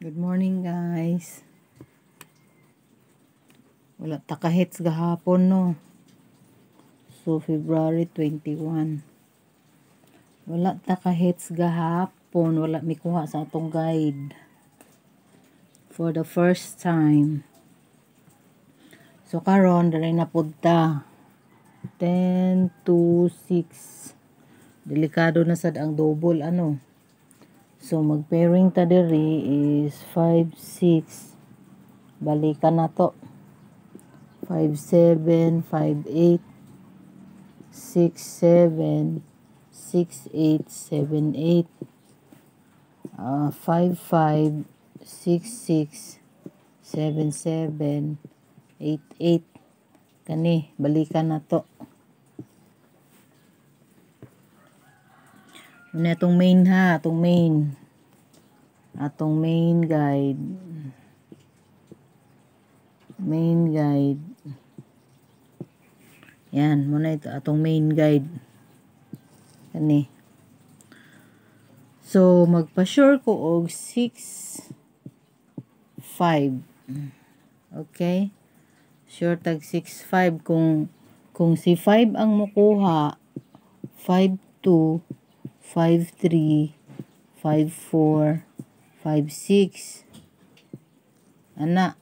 Good morning guys. Wala takahits gahapon no. So February 21. Wala takahits gahapon, wala mi kuha sa atong guide. For the first time. So karon diri na pud ta. 10 to 6. Delikado na sad ang double ano. So, mag-pairing ta diri is 5, 6. Balikan na to. 5, 7, 5, 8, 6, 7, 6, 8, 7, 8, 5, 5, 6, 6, 7, 7, 8, 8. Kani, balikan na to. yun na itong main ha itong main atong main guide main guide yan muna ito atong main guide Ani. Eh. so magpa-sure ko og 6 5 okay sure tag 6 5 kung kung si 5 ang mukuha 5 2 5-3, 5-4, 5-6. Ana.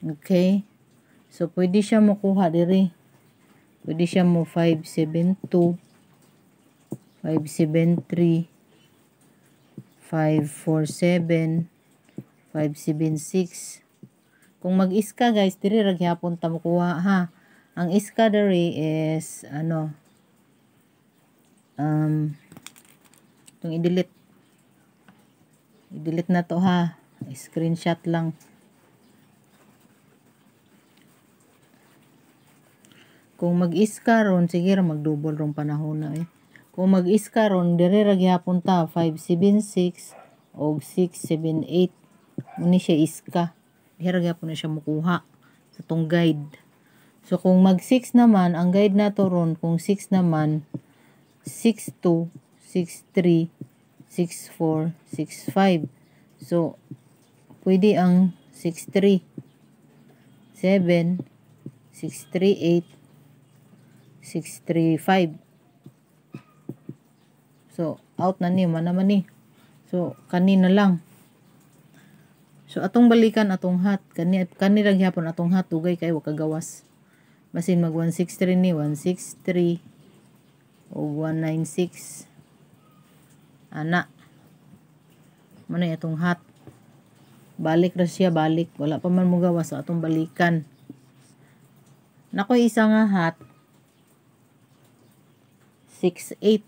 Okay. So, pwede siya makuha diri. Pwede siya mo 572, 573, 547, 576. Kung mag-iska guys, diri ragyapon ta makuha ha. Ang iska diri is ano um, itong i-delete. I-delete na to ha. Screenshot lang. Kung mag-iska ron, sige mag-double ron panahon na eh. Kung mag-iska ron, dire ra gihapon ta 576 og 678. Muni siya iska. Dire gyapon na siya mukuha sa tong guide. So kung mag 6 naman, ang guide na to ron kung 6 naman 6-2, 6-3, So, pwede ang 6-3, 7, 6-3, 8, 6-3, 5. So, out na ni, manaman ni. So, kanina lang. So atong balikan atong hat kani kani lang gyapon atong hat ugay kay wa kagawas. Basin mag 163 ni 163 o 196 ana muna itong hat balik ra siya balik wala pa man mo gawas atong balikan nako isa nga hat 68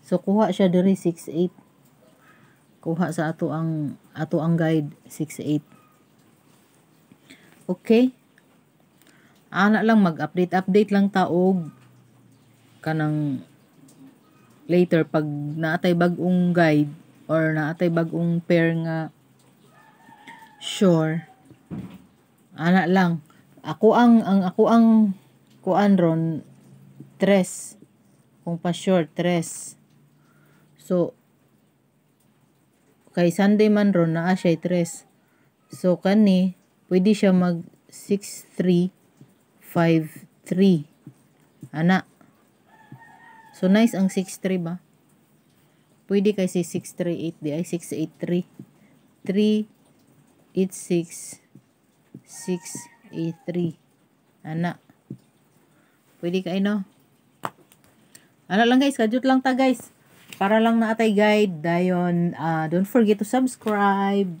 so kuha siya diri 68 kuha sa ato ang ato ang guide 68 okay ana lang mag update update lang taog kanang later pag naatay bagong guide or naatay bagong pair nga sure ana lang ako ang ang ako ang kuan ron tres kung pa sure tres so kay Sunday man ron naa siya tres so kani pwede siya mag 6353 ana So, nice ang 6-3 ba? Pwede kasi 6-3-8 di ay 6-8-3. Ana. Pwede kayo no? Ano lang guys, kajut lang ta guys. Para lang na atay guide. Dayon, uh, don't forget to subscribe.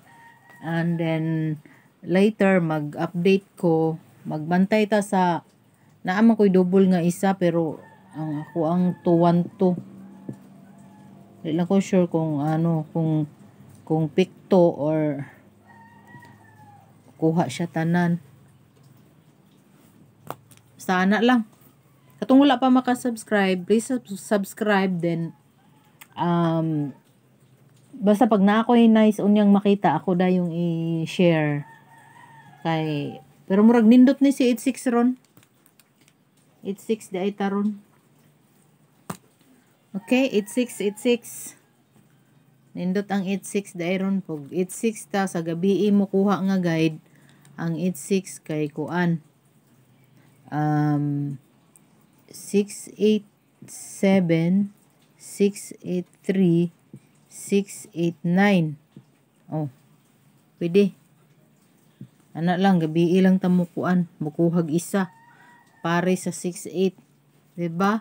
And then, later mag-update ko. Magbantay ta sa naamang ko'y double nga isa pero ang ako ang 212 hindi lang ko sure kung ano kung kung picto or kuha siya tanan sana lang katong wala pa makasubscribe please subscribe then um basta pag na ako nice unyang makita ako da yung i-share kay pero murag nindot ni si 86 ron 86 di ay taron Okay, 8686. Nindot ang 86 dairon pog. 86 ta sa gabi mo kuha nga guide ang 86 kay kuan. Um 687 683 689. Oh. Pwede. Ana lang gabi lang ta mo tamukuan, mukuhag isa pare sa 68. 'Di ba?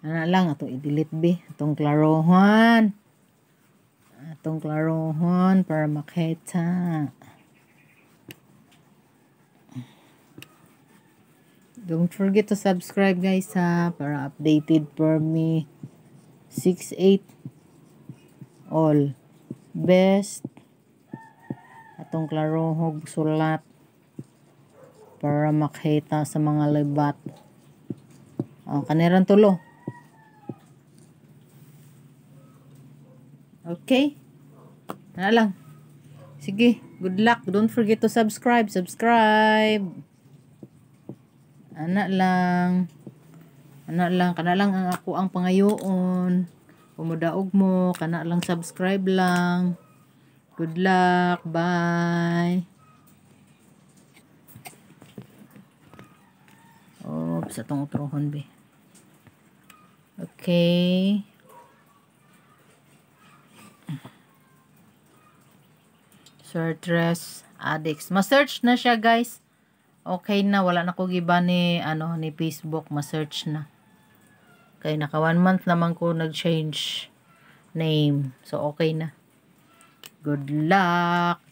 Ana ano lang ato i-delete be Itong klarohan. Atong klarohan para makita. Don't forget to subscribe guys ha para updated for me 68 all best atong klarohog sulat para makita sa mga libat. Oh, kaniran tulo. Okay? Ano lang. Sige, good luck. Don't forget to subscribe. Subscribe. Ana lang. Ana lang. Kana lang ang ako ang pangayoon. Pumudaog mo. Kana lang subscribe lang. Good luck. Bye. Oops, atong utrohon be. Okay. Search addicts. Ma-search na siya, guys. Okay na. Wala na ko giba ni, ano, ni Facebook. Ma-search na. Kay naka one month naman ko nag-change name. So, okay na. Good luck!